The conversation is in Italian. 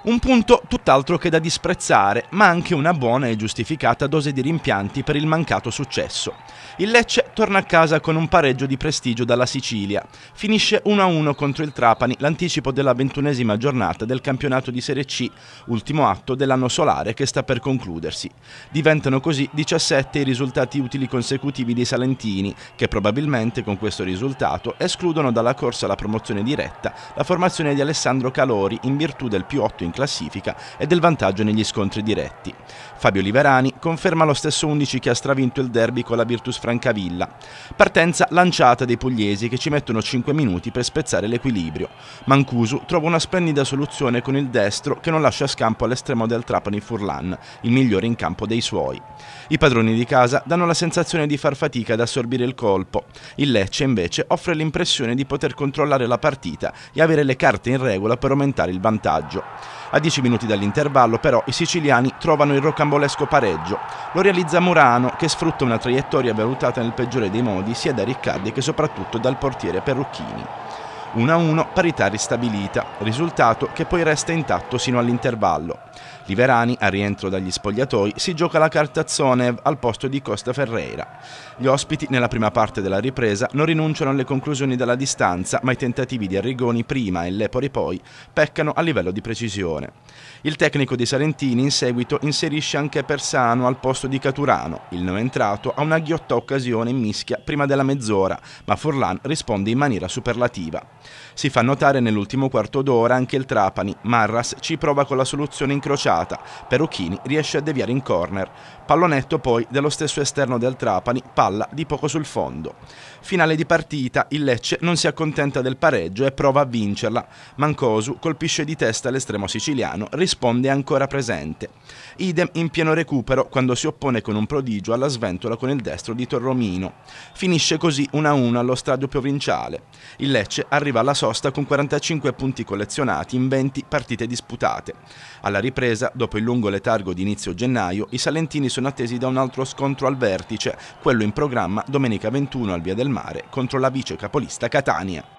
Un punto tutt'altro che da disprezzare, ma anche una buona e giustificata dose di rimpianti per il mancato successo. Il Lecce torna a casa con un pareggio di prestigio dalla Sicilia. Finisce 1-1 contro il Trapani, l'anticipo della ventunesima giornata del campionato di Serie C, ultimo atto dell'anno solare che sta per concludersi. Diventano così 17 i risultati utili consecutivi dei Salentini, che probabilmente con questo risultato escludono dalla corsa alla promozione diretta la formazione di Alessandro Calori in virtù del più 8 in in classifica e del vantaggio negli scontri diretti. Fabio Liverani conferma lo stesso 11 che ha stravinto il derby con la Virtus Francavilla. Partenza lanciata dei pugliesi che ci mettono 5 minuti per spezzare l'equilibrio. Mancusu trova una splendida soluzione con il destro che non lascia scampo all'estremo del Trapani Furlan, il migliore in campo dei suoi. I padroni di casa danno la sensazione di far fatica ad assorbire il colpo. Il Lecce invece offre l'impressione di poter controllare la partita e avere le carte in regola per aumentare il vantaggio. A 10 minuti dall'intervallo però i siciliani trovano il rocambolesco pareggio. Lo realizza Murano che sfrutta una traiettoria valutata nel peggiore dei modi sia da Riccardi che soprattutto dal portiere Perrucchini. 1-1 parità ristabilita, risultato che poi resta intatto sino all'intervallo. Liverani, al rientro dagli spogliatoi, si gioca la carta Zonev al posto di Costa Ferreira. Gli ospiti, nella prima parte della ripresa, non rinunciano alle conclusioni dalla distanza, ma i tentativi di Arrigoni prima e Lepori poi peccano a livello di precisione. Il tecnico di Salentini in seguito inserisce anche Persano al posto di Caturano. Il non entrato ha una ghiotta occasione in mischia prima della mezz'ora, ma Forlan risponde in maniera superlativa. Si fa notare nell'ultimo quarto d'ora anche il Trapani. Marras ci prova con la soluzione incrociata giocata. Peruchini riesce a deviare in corner. Pallonetto poi dello stesso esterno del Trapani, palla di poco sul fondo. Finale di partita, il Lecce non si accontenta del pareggio e prova a vincerla. Mancosu colpisce di testa l'estremo siciliano, risponde ancora presente. Idem in pieno recupero quando si oppone con un prodigio alla sventola con il destro di Torromino. Finisce così 1-1 allo stadio provinciale. Il Lecce arriva alla sosta con 45 punti collezionati in 20 partite disputate. Alla ripresa dopo il lungo letargo di inizio gennaio, i salentini sono attesi da un altro scontro al vertice, quello in programma domenica 21 al Via del Mare contro la vice capolista Catania.